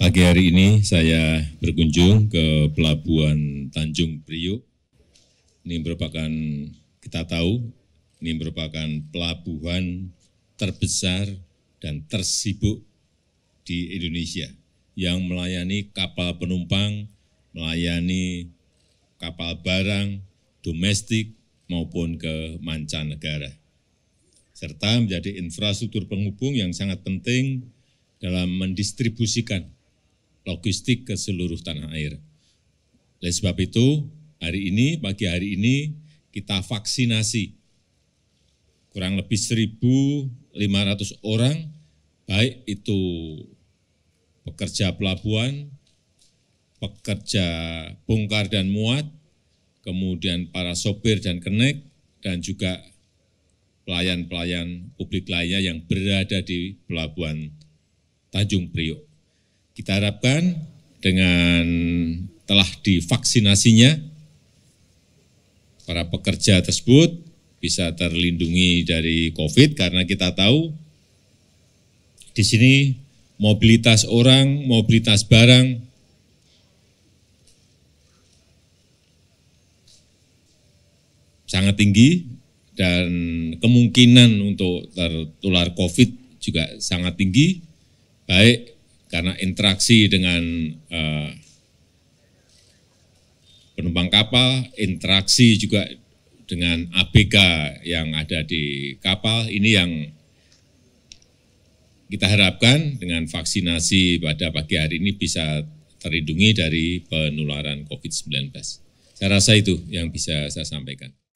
Pagi hari ini saya berkunjung ke Pelabuhan Tanjung Priuk. Ini merupakan, kita tahu, ini merupakan pelabuhan terbesar dan tersibuk di Indonesia yang melayani kapal penumpang, melayani kapal barang, domestik maupun ke mancanegara. Serta menjadi infrastruktur penghubung yang sangat penting dalam mendistribusikan logistik ke seluruh tanah air. Oleh sebab itu, hari ini, pagi hari ini, kita vaksinasi kurang lebih 1.500 orang, baik itu pekerja pelabuhan, pekerja bongkar dan muat, kemudian para sopir dan kenek, dan juga pelayan-pelayan publik lainnya yang berada di pelabuhan Tanjung Priok. Kita harapkan dengan telah divaksinasinya, para pekerja tersebut bisa terlindungi dari COVID karena kita tahu di sini mobilitas orang, mobilitas barang, sangat tinggi dan kemungkinan untuk tertular COVID juga sangat tinggi, baik karena interaksi dengan uh, penumpang kapal, interaksi juga dengan ABK yang ada di kapal, ini yang kita harapkan dengan vaksinasi pada pagi hari ini bisa terlindungi dari penularan COVID-19. Saya rasa itu yang bisa saya sampaikan.